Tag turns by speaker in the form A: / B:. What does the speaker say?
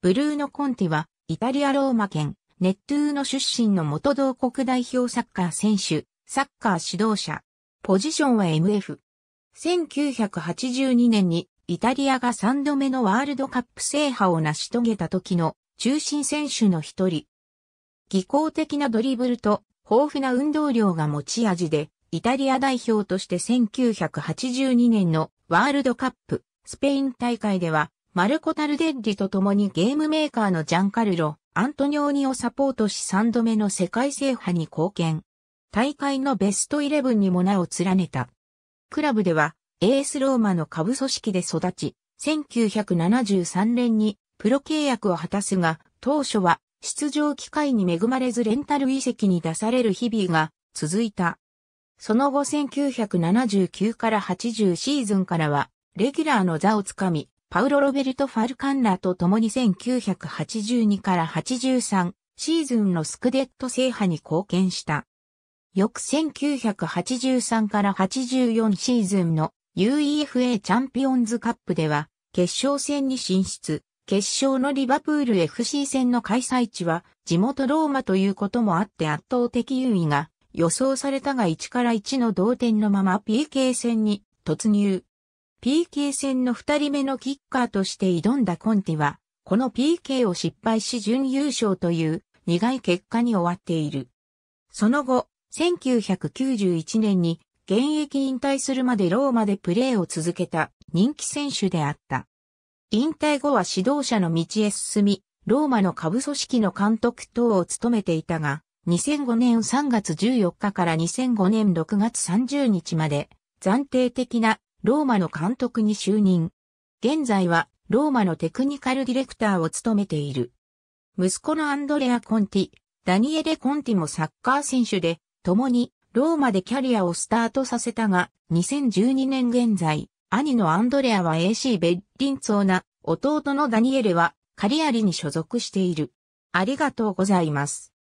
A: ブルーノ・コンティは、イタリア・ローマ県、ネットゥーノ出身の元同国代表サッカー選手、サッカー指導者。ポジションは MF。1982年に、イタリアが3度目のワールドカップ制覇を成し遂げた時の中心選手の一人。技巧的なドリブルと豊富な運動量が持ち味で、イタリア代表として1982年のワールドカップスペイン大会ではマルコ・タルデッリと共にゲームメーカーのジャンカルロ、アントニオニをサポートし3度目の世界制覇に貢献。大会のベストイレブンにも名を連ねた。クラブでは、エースローマの下部組織で育ち、1973年にプロ契約を果たすが、当初は出場機会に恵まれずレンタル遺跡に出される日々が続いた。その後1979から80シーズンからは、レギュラーの座をつかみ、パウロ・ロベルト・ファルカンラと共に1982から83シーズンのスクデット制覇に貢献した。翌1983から84シーズンの UEFA チャンピオンズカップでは決勝戦に進出。決勝のリバプール FC 戦の開催地は地元ローマということもあって圧倒的優位が予想されたが1から1の同点のまま PK 戦に突入。PK 戦の二人目のキッカーとして挑んだコンティは、この PK を失敗し準優勝という苦い結果に終わっている。その後、1991年に現役引退するまでローマでプレーを続けた人気選手であった。引退後は指導者の道へ進み、ローマの下部組織の監督等を務めていたが、2005年3月14日から2005年6月30日まで暫定的なローマの監督に就任。現在は、ローマのテクニカルディレクターを務めている。息子のアンドレア・コンティ、ダニエレ・コンティもサッカー選手で、共にローマでキャリアをスタートさせたが、2012年現在、兄のアンドレアは AC ベッリンツオーナ、弟のダニエレはカリアリに所属している。ありがとうございます。